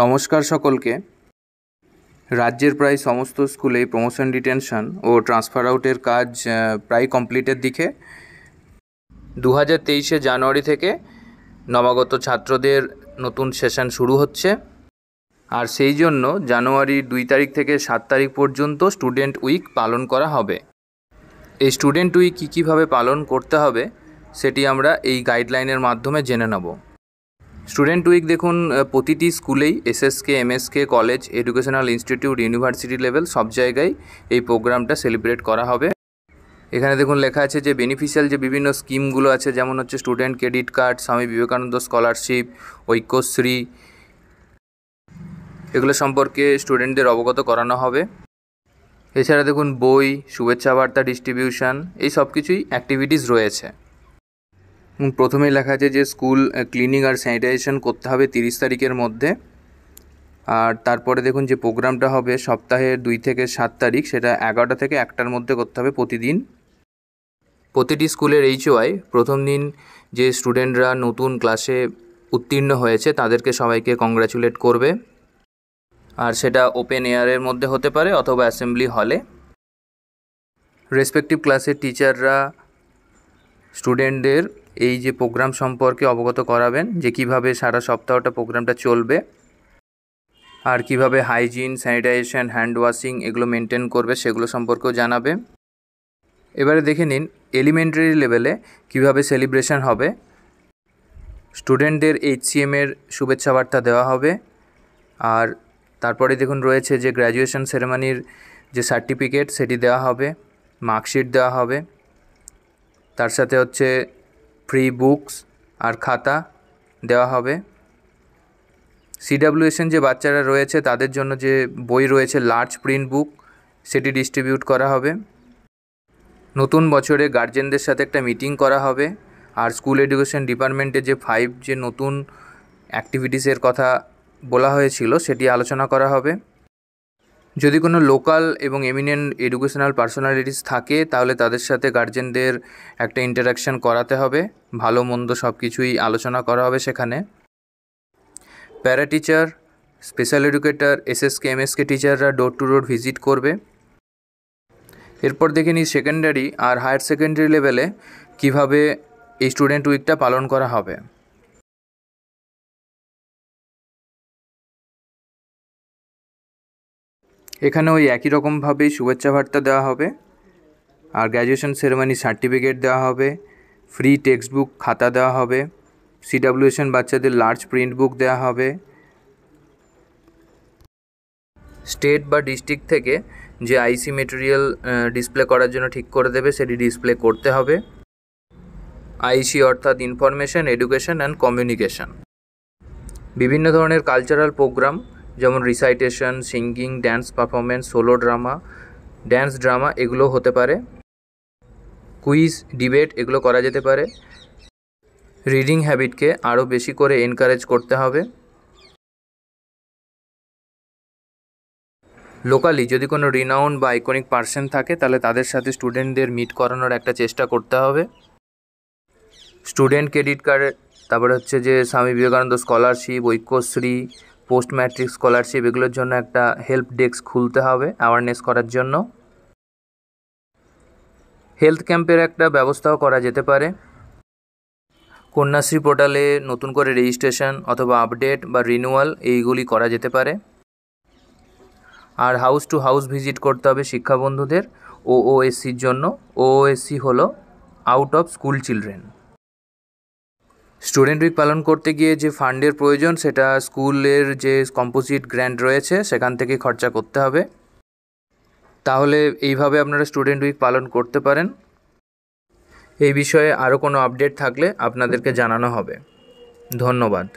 নমস্কার সকলকে রাজ্যের প্রায় সমস্ত স্কুলেই প্রমোশন ডিটেনশন ও ট্রান্সফার আউটের কাজ প্রায় কমপ্লিটের দিকে দু হাজার তেইশে জানুয়ারি থেকে নবাগত ছাত্রদের নতুন সেশন শুরু হচ্ছে আর সেই জন্য জানুয়ারির দুই তারিখ থেকে সাত তারিখ পর্যন্ত স্টুডেন্ট উইক পালন করা হবে এই স্টুডেন্ট উইক কী কীভাবে পালন করতে হবে সেটি আমরা এই গাইডলাইনের মাধ্যমে জেনে নেব স্টুডেন্ট উইক দেখুন প্রতিটি স্কুলেই SSK MSK college educational institute university level সব জায়গায় এই প্রোগ্রামটা সেলিব্রেট করা হবে এখানে দেখুন লেখা আছে যে বেনিফিশিয়াল যে বিভিন্ন স্কিমগুলো আছে যেমন হচ্ছে স্টুডেন্ট ক্রেডিট কার্ড স্বামী বিবেকানন্দ স্কলারশিপ ঐক্যশ্রী এগুলো সম্পর্কে স্টুডেন্টদের অবগত করানো হবে এছাড়া দেখুন বই শুভেচ্ছা বার্তা ডিস্ট্রিবিউশন এই সব কিছুই অ্যাক্টিভিটিস রয়েছে প্রথমেই লেখা আছে যে স্কুল ক্লিনিং আর স্যানিটাইজেশন করতে হবে তিরিশ তারিখের মধ্যে আর তারপরে দেখুন যে প্রোগ্রামটা হবে সপ্তাহের দুই থেকে সাত তারিখ সেটা এগারোটা থেকে একটার মধ্যে করতে হবে প্রতিদিন প্রতিটি স্কুলের এইচওয়াই প্রথম দিন যে স্টুডেন্টরা নতুন ক্লাসে উত্তীর্ণ হয়েছে তাদেরকে সবাইকে কংগ্রাচুলেট করবে আর সেটা ওপেন এয়ারের মধ্যে হতে পারে অথবা অ্যাসেম্বলি হলে রেসপেক্টিভ ক্লাসের টিচাররা স্টুডেন্টদের এই যে প্রোগ্রাম সম্পর্কে অবগত করাবেন যে কিভাবে সারা সপ্তাহটা প্রোগ্রামটা চলবে আর কিভাবে হাইজিন স্যানিটাইজেশন হ্যান্ড ওয়াশিং এগুলো মেনটেন করবে সেগুলো সম্পর্কেও জানাবে এবারে দেখে নিন এলিমেন্টারি লেভেলে কিভাবে সেলিব্রেশন হবে স্টুডেন্টদের এর শুভেচ্ছা বার্তা দেওয়া হবে আর তারপরে দেখুন রয়েছে যে গ্র্যাজুয়েশন সেরেমনির যে সার্টিফিকেট সেটি দেওয়া হবে মার্কশিট দেওয়া হবে তার সাথে হচ্ছে ফ্রি বুকস আর খাতা দেওয়া হবে সিডাব্লিউএসএন যে বাচ্চারা রয়েছে তাদের জন্য যে বই রয়েছে লার্জ প্রিন্ট বুক সেটি ডিস্ট্রিবিউট করা হবে নতুন বছরে গার্জেনদের সাথে একটা মিটিং করা হবে আর স্কুল এডুকেশন ডিপার্টমেন্টে যে ফাইভ যে নতুন অ্যাক্টিভিটিসের কথা বলা হয়েছিল সেটি আলোচনা করা হবে যদি কোনো লোকাল এবং এমিনেন্ট এডুকেশনাল পার্সোনালিটিস থাকে তাহলে তাদের সাথে গার্জেনদের একটা ইন্টারাকশান করাতে হবে ভালো মন্দ সব কিছুই আলোচনা করা হবে সেখানে para teacher special educator SSK MSK টিচাররা ডোর টু ডোর ভিজিট করবে এরপর দেখে নিই সেকেন্ডারি আর হায়ার সেকেন্ডারি লেভেলে কিভাবে এই স্টুডেন্ট উইকটা পালন করা হবে এখানে ওই একই রকমভাবেই শুভেচ্ছা বার্তা দেওয়া হবে আর গ্র্যাজুয়েশন সেরেমনি সার্টিফিকেট দেওয়া হবে ফ্রি টেক্সট বুক খাতা দেওয়া হবে সিডাব্লিউএসএন বাচ্চাদের লার্জ প্রিন্ট বুক দেওয়া হবে স্টেট বা ডিস্ট্রিক্ট থেকে যে আইসি মেটেরিয়াল ডিসপ্লে করার জন্য ঠিক করে দেবে সেটি ডিসপ্লে করতে হবে আইসি অর্থাৎ ইনফরমেশান এডুকেশন অ্যান্ড কমিউনিকেশন বিভিন্ন ধরনের কালচারাল প্রোগ্রাম যেমন recitation singing dance performance solo drama dance drama এগুলো হতে পারে কুইজ ডিবেট এগুলো করা যেতে পারে রিডিং হ্যাবিটকে আরও বেশি করে এনকারেজ করতে হবে লোকালি যদি কোনো রিনাউন্ড বা আইকনিক পার্সন থাকে তাহলে তাদের সাথে স্টুডেন্টদের মিট করানোর একটা চেষ্টা করতে হবে স্টুডেন্ট ক্রেডিট কার্ড তারপরে হচ্ছে যে Swami Vivekananda scholarship Aikyashree post matric scholarship এগুলোর জন্য একটা হেল্প ডেস্ক খুলতে হবে অ্যাওয়ারনেস করার জন্য হেলথ ক্যাম্পের একটা ব্যবস্থাও করা যেতে পারে কন্যাশ্রী পোর্টালে নতুন করে রেজিস্ট্রেশন অথবা আপডেট বা রিনিউয়াল এইগুলি করা যেতে পারে আর হাউস টু হাউস ভিজিট করতে হবে শিক্ষাবন্ধুদের ওওএসসির জন্য ও ওএসসি হল out of school children student week পালন করতে গিয়ে যে ফান্ডের প্রয়োজন সেটা স্কুলের যে কম্পোজিট গ্র্যান্ট রয়েছে সেখান থেকে খরচা করতে হবে তাহলে এইভাবে আপনারা স্টুডেন্ট উইক পালন করতে পারেন এই বিষয়ে আরও কোনো আপডেট থাকলে আপনাদেরকে জানানো হবে ধন্যবাদ